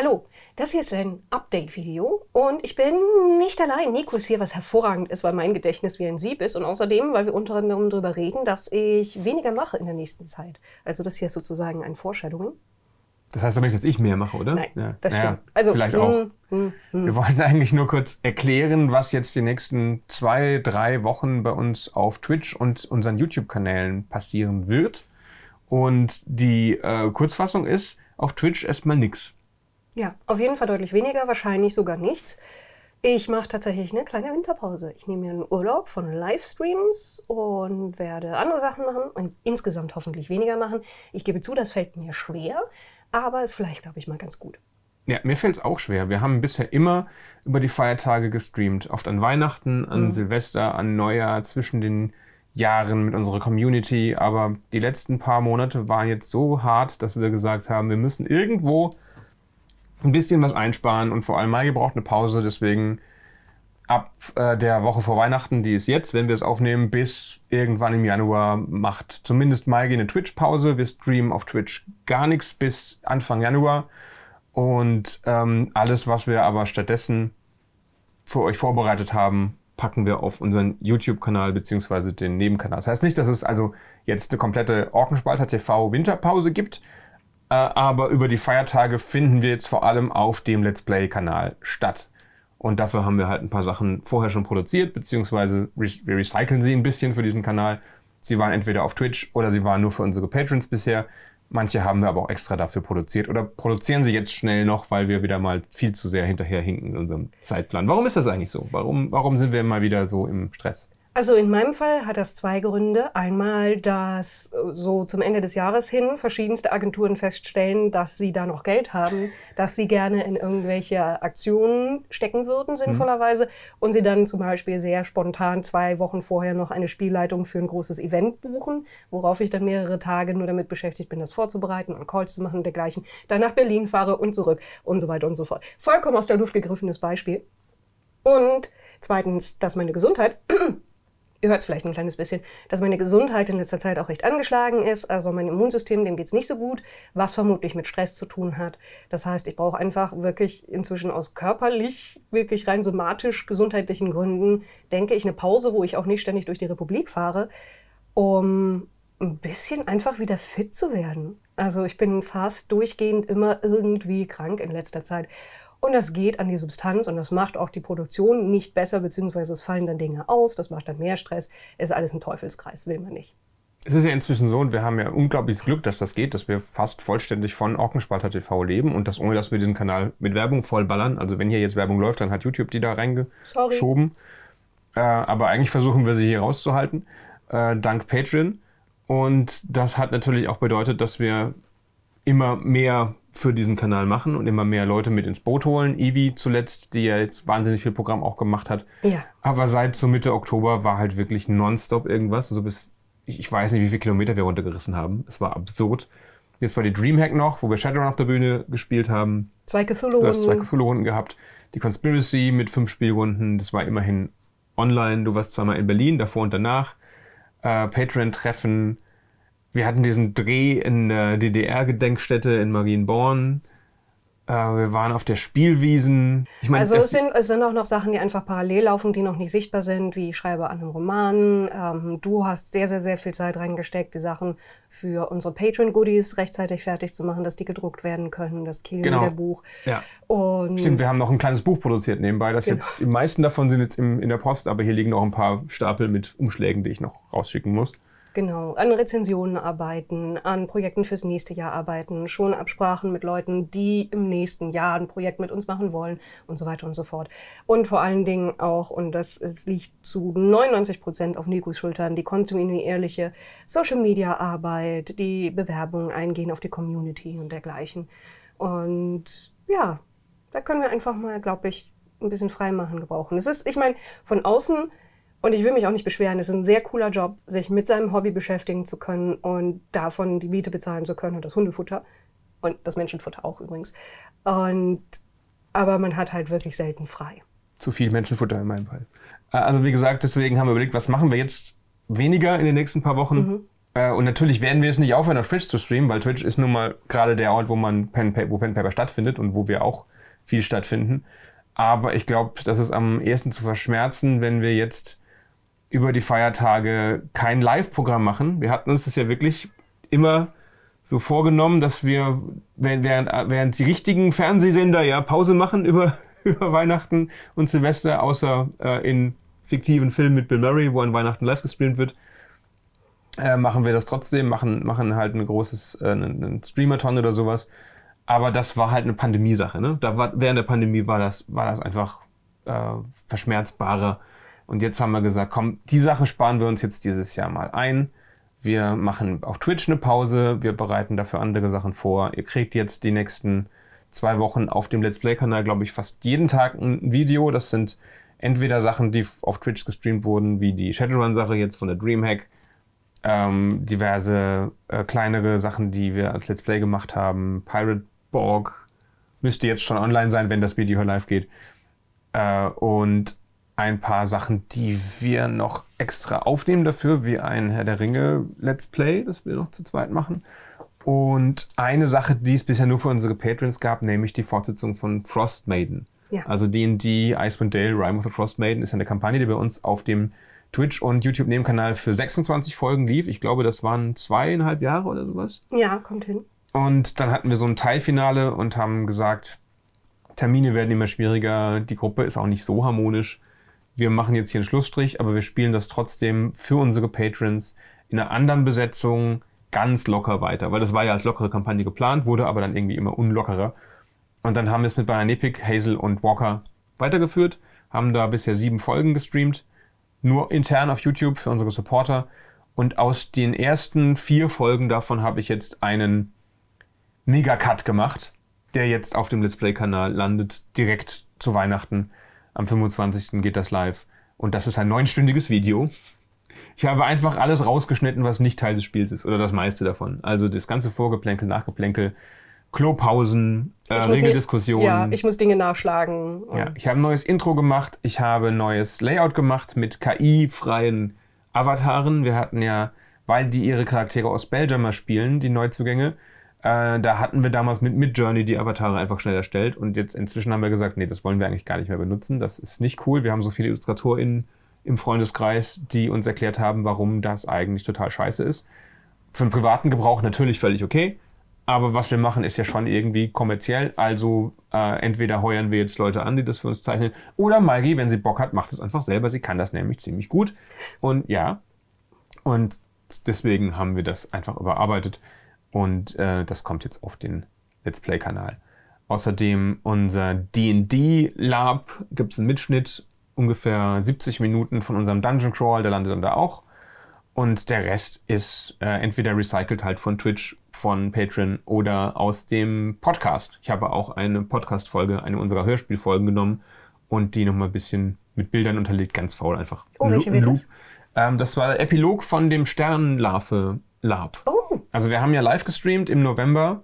Hallo, das hier ist ein Update-Video und ich bin nicht allein. Nico ist hier, was hervorragend ist, weil mein Gedächtnis wie ein Sieb ist und außerdem, weil wir unter anderem darüber reden, dass ich weniger mache in der nächsten Zeit. Also das hier ist sozusagen ein Vorstellung. Das heißt doch nicht, dass ich mehr mache, oder? Nein, ja. das stimmt. also, vielleicht mh, mm, auch. Mh, mm, mh. Mm. Wir wollten eigentlich nur kurz erklären, was jetzt die nächsten zwei, drei Wochen bei uns auf Twitch und unseren YouTube-Kanälen passieren wird. Und die äh, Kurzfassung ist, auf Twitch erstmal nichts. Ja, auf jeden Fall deutlich weniger, wahrscheinlich sogar nichts. Ich mache tatsächlich eine kleine Winterpause. Ich nehme mir einen Urlaub von Livestreams und werde andere Sachen machen und insgesamt hoffentlich weniger machen. Ich gebe zu, das fällt mir schwer, aber ist vielleicht, glaube ich, mal ganz gut. Ja, mir fällt es auch schwer. Wir haben bisher immer über die Feiertage gestreamt. Oft an Weihnachten, an mhm. Silvester, an Neujahr, zwischen den Jahren mit unserer Community. Aber die letzten paar Monate waren jetzt so hart, dass wir gesagt haben, wir müssen irgendwo ein bisschen was einsparen und vor allem Maike braucht eine Pause, deswegen ab äh, der Woche vor Weihnachten, die ist jetzt, wenn wir es aufnehmen, bis irgendwann im Januar macht zumindest Maike eine Twitch-Pause. Wir streamen auf Twitch gar nichts bis Anfang Januar. Und ähm, alles, was wir aber stattdessen für euch vorbereitet haben, packen wir auf unseren YouTube-Kanal bzw. den Nebenkanal. Das heißt nicht, dass es also jetzt eine komplette Orkenspalter TV-Winterpause gibt, äh, aber über die Feiertage finden wir jetzt vor allem auf dem Let's Play-Kanal statt. Und dafür haben wir halt ein paar Sachen vorher schon produziert, beziehungsweise wir recyceln sie ein bisschen für diesen Kanal. Sie waren entweder auf Twitch oder sie waren nur für unsere Patrons bisher. Manche haben wir aber auch extra dafür produziert oder produzieren sie jetzt schnell noch, weil wir wieder mal viel zu sehr hinterherhinken in unserem Zeitplan. Warum ist das eigentlich so? Warum, warum sind wir mal wieder so im Stress? Also in meinem Fall hat das zwei Gründe. Einmal, dass äh, so zum Ende des Jahres hin verschiedenste Agenturen feststellen, dass sie da noch Geld haben, dass sie gerne in irgendwelche Aktionen stecken würden, mhm. sinnvollerweise, mhm. und sie dann zum Beispiel sehr spontan zwei Wochen vorher noch eine Spielleitung für ein großes Event buchen, worauf ich dann mehrere Tage nur damit beschäftigt bin, das vorzubereiten und Calls zu machen und dergleichen, dann nach Berlin fahre und zurück und so weiter und so fort. Vollkommen aus der Luft gegriffenes Beispiel. Und zweitens, dass meine Gesundheit ihr hört es vielleicht ein kleines bisschen, dass meine Gesundheit in letzter Zeit auch recht angeschlagen ist. Also mein Immunsystem, dem geht es nicht so gut, was vermutlich mit Stress zu tun hat. Das heißt, ich brauche einfach wirklich inzwischen aus körperlich, wirklich rein somatisch gesundheitlichen Gründen, denke ich, eine Pause, wo ich auch nicht ständig durch die Republik fahre, um ein bisschen einfach wieder fit zu werden. Also ich bin fast durchgehend immer irgendwie krank in letzter Zeit. Und das geht an die Substanz und das macht auch die Produktion nicht besser, beziehungsweise es fallen dann Dinge aus, das macht dann mehr Stress. Ist alles ein Teufelskreis, will man nicht. Es ist ja inzwischen so, und wir haben ja unglaubliches Glück, dass das geht, dass wir fast vollständig von Orkenspalter TV leben und das ohne, dass wir diesen Kanal mit Werbung vollballern. Also wenn hier jetzt Werbung läuft, dann hat YouTube die da reingeschoben. Äh, aber eigentlich versuchen wir sie hier rauszuhalten, äh, dank Patreon. Und das hat natürlich auch bedeutet, dass wir immer mehr für diesen Kanal machen und immer mehr Leute mit ins Boot holen. Evi zuletzt, die ja jetzt wahnsinnig viel Programm auch gemacht hat. Ja. Aber seit so Mitte Oktober war halt wirklich nonstop irgendwas. So bis, ich weiß nicht, wie viele Kilometer wir runtergerissen haben. Es war absurd. Jetzt war die Dreamhack noch, wo wir Shadowrun auf der Bühne gespielt haben. Zwei Cthulhu-Runden. Du hast zwei Cthulhu-Runden gehabt. Die Conspiracy mit fünf Spielrunden. Das war immerhin online. Du warst zweimal in Berlin, davor und danach. Äh, Patreon-Treffen wir hatten diesen Dreh in der DDR-Gedenkstätte in Marienborn. Äh, wir waren auf der Spielwiesen. Ich mein, also es sind, es sind auch noch Sachen, die einfach parallel laufen, die noch nicht sichtbar sind, wie ich schreibe an einem Roman. Ähm, du hast sehr, sehr, sehr viel Zeit reingesteckt, die Sachen für unsere Patreon-Goodies rechtzeitig fertig zu machen, dass die gedruckt werden können, das Kilian genau. der Buch. Ja. Und Stimmt, wir haben noch ein kleines Buch produziert nebenbei. Das genau. jetzt, die meisten davon sind jetzt im, in der Post, aber hier liegen noch ein paar Stapel mit Umschlägen, die ich noch rausschicken muss. Genau, an Rezensionen arbeiten, an Projekten fürs nächste Jahr arbeiten, schon Absprachen mit Leuten, die im nächsten Jahr ein Projekt mit uns machen wollen und so weiter und so fort. Und vor allen Dingen auch, und das es liegt zu 99 Prozent auf Nikos Schultern, die kontinuierliche Social-Media-Arbeit, die Bewerbungen eingehen auf die Community und dergleichen. Und ja, da können wir einfach mal, glaube ich, ein bisschen Freimachen gebrauchen. Es ist, ich meine, von außen und ich will mich auch nicht beschweren. Es ist ein sehr cooler Job, sich mit seinem Hobby beschäftigen zu können und davon die Miete bezahlen zu können und das Hundefutter und das Menschenfutter auch übrigens. Und, aber man hat halt wirklich selten frei. Zu viel Menschenfutter in meinem Fall. Äh, also wie gesagt, deswegen haben wir überlegt, was machen wir jetzt weniger in den nächsten paar Wochen. Mhm. Äh, und natürlich werden wir es nicht aufhören, auf Twitch zu streamen, weil Twitch ist nun mal gerade der Ort, wo man Pen, wo Pen Paper stattfindet und wo wir auch viel stattfinden. Aber ich glaube, das ist am ehesten zu verschmerzen, wenn wir jetzt über die Feiertage kein Live-Programm machen. Wir hatten uns das ja wirklich immer so vorgenommen, dass wir, während, während die richtigen Fernsehsender ja Pause machen über, über Weihnachten und Silvester, außer äh, in fiktiven Filmen mit Bill Murray, wo an Weihnachten live gestreamt wird, äh, machen wir das trotzdem, machen, machen halt ein großes, äh, einen Streamathon oder sowas. Aber das war halt eine Pandemiesache. Ne? Da war, während der Pandemie war das, war das einfach äh, verschmerzbarer. Und jetzt haben wir gesagt, komm, die Sache sparen wir uns jetzt dieses Jahr mal ein. Wir machen auf Twitch eine Pause, wir bereiten dafür andere Sachen vor. Ihr kriegt jetzt die nächsten zwei Wochen auf dem Let's Play-Kanal, glaube ich, fast jeden Tag ein Video. Das sind entweder Sachen, die auf Twitch gestreamt wurden, wie die Shadowrun-Sache jetzt von der Dreamhack, ähm, diverse äh, kleinere Sachen, die wir als Let's Play gemacht haben, Pirate Borg müsste jetzt schon online sein, wenn das Video live geht. Äh, und ein paar Sachen, die wir noch extra aufnehmen dafür, wie ein Herr der Ringe Let's Play, das wir noch zu zweit machen. Und eine Sache, die es bisher nur für unsere Patrons gab, nämlich die Fortsetzung von Frostmaiden. Ja. Also D&D Icewind Dale, Rime of the Frostmaiden ist eine Kampagne, die bei uns auf dem Twitch und YouTube Nebenkanal für 26 Folgen lief. Ich glaube, das waren zweieinhalb Jahre oder sowas. Ja, kommt hin. Und dann hatten wir so ein Teilfinale und haben gesagt, Termine werden immer schwieriger, die Gruppe ist auch nicht so harmonisch wir machen jetzt hier einen Schlussstrich, aber wir spielen das trotzdem für unsere Patrons in einer anderen Besetzung ganz locker weiter, weil das war ja als lockere Kampagne geplant, wurde aber dann irgendwie immer unlockerer. Und dann haben wir es mit Bayern Epic, Hazel und Walker weitergeführt, haben da bisher sieben Folgen gestreamt, nur intern auf YouTube für unsere Supporter. Und aus den ersten vier Folgen davon habe ich jetzt einen Mega-Cut gemacht, der jetzt auf dem Let's Play-Kanal landet, direkt zu Weihnachten. Am 25. geht das live. Und das ist ein neunstündiges Video. Ich habe einfach alles rausgeschnitten, was nicht Teil des Spiels ist. Oder das meiste davon. Also das ganze Vorgeplänkel, Nachgeplänkel, Klopausen, äh, Regeldiskussionen. Ja, ich muss Dinge nachschlagen. Ja, ich habe ein neues Intro gemacht. Ich habe ein neues Layout gemacht mit KI-freien Avataren. Wir hatten ja, weil die ihre Charaktere aus Belgium spielen, die Neuzugänge, äh, da hatten wir damals mit Midjourney die Avatare einfach schnell erstellt und jetzt inzwischen haben wir gesagt, nee, das wollen wir eigentlich gar nicht mehr benutzen. Das ist nicht cool. Wir haben so viele IllustratorInnen im Freundeskreis, die uns erklärt haben, warum das eigentlich total scheiße ist. Für den privaten Gebrauch natürlich völlig okay, aber was wir machen, ist ja schon irgendwie kommerziell. Also äh, entweder heuern wir jetzt Leute an, die das für uns zeichnen, oder Maggie, wenn sie Bock hat, macht es einfach selber. Sie kann das nämlich ziemlich gut. Und ja, und deswegen haben wir das einfach überarbeitet. Und äh, das kommt jetzt auf den Let's Play-Kanal. Außerdem unser DD Lab gibt es einen Mitschnitt, ungefähr 70 Minuten von unserem Dungeon Crawl, der landet dann da auch. Und der Rest ist äh, entweder recycelt halt von Twitch, von Patreon oder aus dem Podcast. Ich habe auch eine Podcast-Folge, eine unserer Hörspielfolgen genommen und die nochmal ein bisschen mit Bildern unterlegt, ganz faul einfach. Oh, welche wird das? Ähm, das war der Epilog von dem Sternenlarve Lab. Oh. Also wir haben ja live gestreamt im November,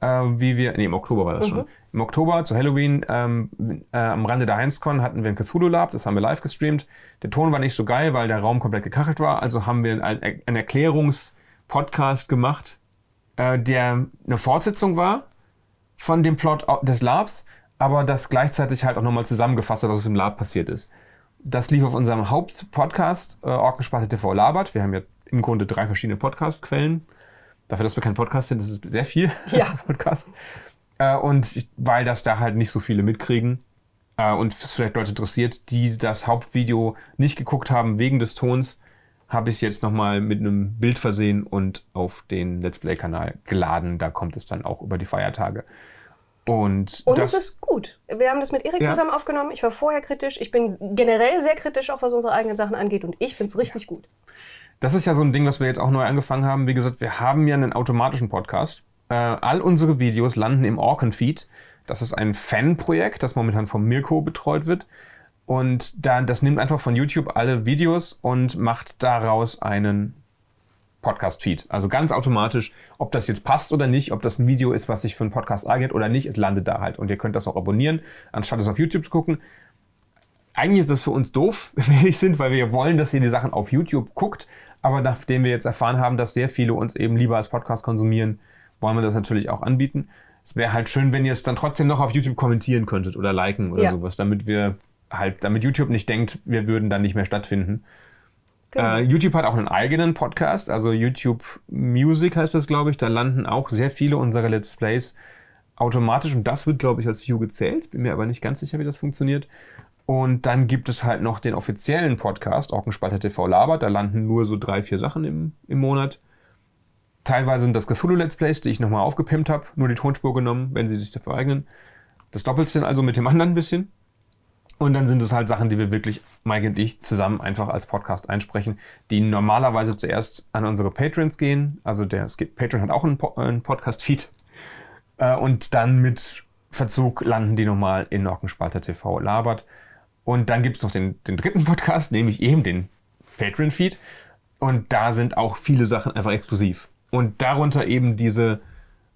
äh, wie wir, nee, im Oktober war das mhm. schon. Im Oktober zu Halloween ähm, äh, am Rande der Heinzcon hatten wir ein Cthulhu Lab, das haben wir live gestreamt. Der Ton war nicht so geil, weil der Raum komplett gekachelt war. Also haben wir einen ein Erklärungspodcast gemacht, äh, der eine Fortsetzung war von dem Plot des Labs, aber das gleichzeitig halt auch nochmal zusammengefasst hat, was im Lab passiert ist. Das lief auf unserem Hauptpodcast, äh, Orkensparte TV Labert. Wir haben ja im Grunde drei verschiedene Podcast-Quellen. Dafür, dass wir kein Podcast sind, das ist sehr viel ja. Podcast. Äh, und ich, weil das da halt nicht so viele mitkriegen äh, und vielleicht Leute interessiert, die das Hauptvideo nicht geguckt haben wegen des Tons, habe ich es jetzt nochmal mit einem Bild versehen und auf den Let's Play-Kanal geladen. Da kommt es dann auch über die Feiertage. Und, und das, es ist gut. Wir haben das mit Erik ja. zusammen aufgenommen. Ich war vorher kritisch. Ich bin generell sehr kritisch, auch was unsere eigenen Sachen angeht. Und ich finde es richtig ja. gut. Das ist ja so ein Ding, was wir jetzt auch neu angefangen haben. Wie gesagt, wir haben ja einen automatischen Podcast. Äh, all unsere Videos landen im Orkin-Feed. Das ist ein Fanprojekt, das momentan von Mirko betreut wird. Und das nimmt einfach von YouTube alle Videos und macht daraus einen Podcast-Feed. Also ganz automatisch, ob das jetzt passt oder nicht, ob das ein Video ist, was sich für einen Podcast eignet oder nicht, es landet da halt. Und ihr könnt das auch abonnieren, anstatt es auf YouTube zu gucken eigentlich ist das für uns doof, wenn wir sind, weil wir wollen, dass ihr die Sachen auf YouTube guckt. Aber nachdem wir jetzt erfahren haben, dass sehr viele uns eben lieber als Podcast konsumieren, wollen wir das natürlich auch anbieten. Es wäre halt schön, wenn ihr es dann trotzdem noch auf YouTube kommentieren könntet oder liken oder ja. sowas, damit wir halt, damit YouTube nicht denkt, wir würden dann nicht mehr stattfinden. Genau. Äh, YouTube hat auch einen eigenen Podcast, also YouTube Music heißt das, glaube ich. Da landen auch sehr viele unserer Let's Plays automatisch und das wird, glaube ich, als View gezählt. Bin mir aber nicht ganz sicher, wie das funktioniert. Und dann gibt es halt noch den offiziellen Podcast, Orkenspalter TV Labert. Da landen nur so drei, vier Sachen im, im Monat. Teilweise sind das Cthulhu-Let's Plays, die ich nochmal aufgepimpt habe, nur die Tonspur genommen, wenn sie sich dafür eignen. Das doppelt dann also mit dem anderen ein bisschen. Und dann sind es halt Sachen, die wir wirklich, Mike und ich, zusammen einfach als Podcast einsprechen, die normalerweise zuerst an unsere Patrons gehen. Also der es gibt, Patreon hat auch einen, po äh, einen Podcast-Feed. Äh, und dann mit Verzug landen die nochmal in Orkenspalter TV Labert. Und dann gibt es noch den, den dritten Podcast, nämlich eben den Patreon-Feed. Und da sind auch viele Sachen einfach exklusiv. Und darunter eben diese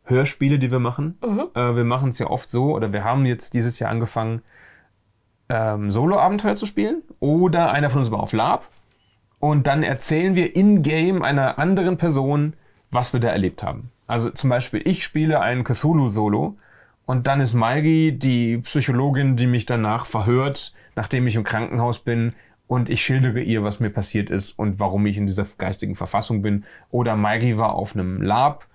Hörspiele, die wir machen. Mhm. Äh, wir machen es ja oft so, oder wir haben jetzt dieses Jahr angefangen, ähm, Solo-Abenteuer zu spielen. Oder einer von uns war auf Lab. Und dann erzählen wir in-game einer anderen Person, was wir da erlebt haben. Also zum Beispiel, ich spiele ein Cthulhu-Solo und dann ist Maigi die Psychologin, die mich danach verhört, nachdem ich im Krankenhaus bin. Und ich schildere ihr, was mir passiert ist und warum ich in dieser geistigen Verfassung bin. Oder Maigi war auf einem Lab,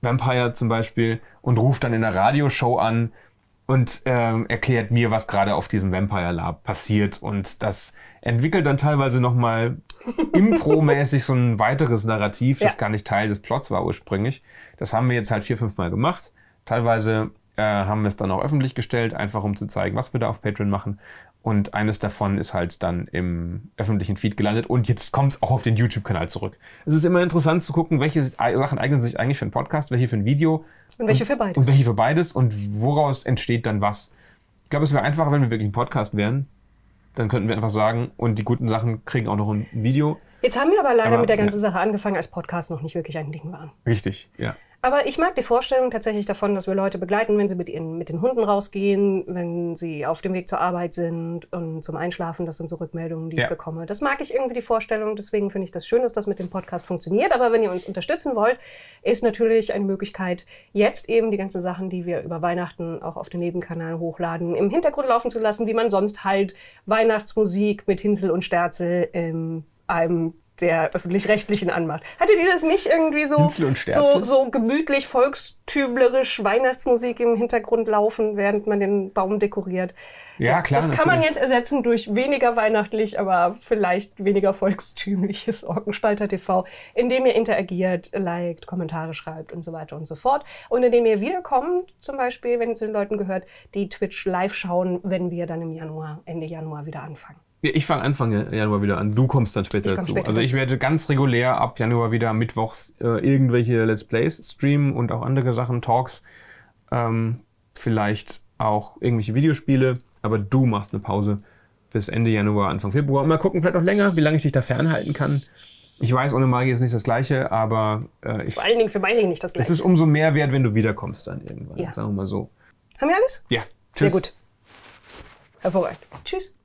Vampire zum Beispiel, und ruft dann in einer Radioshow an und äh, erklärt mir, was gerade auf diesem Vampire Lab passiert. Und das entwickelt dann teilweise nochmal impromäßig so ein weiteres Narrativ, das ja. gar nicht Teil des Plots war ursprünglich. Das haben wir jetzt halt vier, fünf Mal gemacht. Teilweise äh, haben wir es dann auch öffentlich gestellt, einfach um zu zeigen, was wir da auf Patreon machen. Und eines davon ist halt dann im öffentlichen Feed gelandet und jetzt kommt es auch auf den YouTube-Kanal zurück. Es ist immer interessant zu gucken, welche Sachen eignen sich eigentlich für einen Podcast, welche für ein Video. Und welche und, für beides. Und welche für beides und woraus entsteht dann was. Ich glaube, es wäre einfacher, wenn wir wirklich ein Podcast wären. Dann könnten wir einfach sagen, und die guten Sachen kriegen auch noch ein Video. Jetzt haben wir aber leider aber, mit der ganzen ja. Sache angefangen, als Podcast noch nicht wirklich ein Ding waren. Richtig, ja. Aber ich mag die Vorstellung tatsächlich davon, dass wir Leute begleiten, wenn sie mit, ihren, mit den Hunden rausgehen, wenn sie auf dem Weg zur Arbeit sind und zum Einschlafen. Das sind so Rückmeldungen, die ja. ich bekomme. Das mag ich irgendwie die Vorstellung. Deswegen finde ich das schön, dass das mit dem Podcast funktioniert. Aber wenn ihr uns unterstützen wollt, ist natürlich eine Möglichkeit, jetzt eben die ganzen Sachen, die wir über Weihnachten auch auf den Nebenkanal hochladen, im Hintergrund laufen zu lassen, wie man sonst halt Weihnachtsmusik mit Hinsel und Sterzel in ähm, einem der öffentlich-rechtlichen anmacht. Hattet ihr das nicht irgendwie so, so, so gemütlich, volkstüblerisch Weihnachtsmusik im Hintergrund laufen, während man den Baum dekoriert? Ja, klar. Das kann man jetzt ersetzen durch weniger weihnachtlich, aber vielleicht weniger volkstümliches Orkenspalter TV, indem ihr interagiert, liked, Kommentare schreibt und so weiter und so fort. Und indem ihr wiederkommt, zum Beispiel, wenn ihr zu den Leuten gehört, die Twitch live schauen, wenn wir dann im Januar, Ende Januar wieder anfangen. Ich fange Anfang Januar wieder an. Du kommst dann später dazu. Später also ich werde ganz regulär ab Januar wieder mittwochs äh, irgendwelche Let's Plays streamen und auch andere Sachen, Talks, ähm, vielleicht auch irgendwelche Videospiele. Aber du machst eine Pause bis Ende Januar, Anfang Februar. Und mal gucken, vielleicht noch länger, wie lange ich dich da fernhalten kann. Ich weiß, ohne Magie ist nicht das Gleiche, aber äh, ich, vor allen Dingen für Meiling nicht das Gleiche. Es ist umso mehr wert, wenn du wiederkommst dann irgendwann. Ja. Sagen wir mal so. Haben wir alles? Ja. Tschüss. Sehr gut. Hervorragend. Tschüss.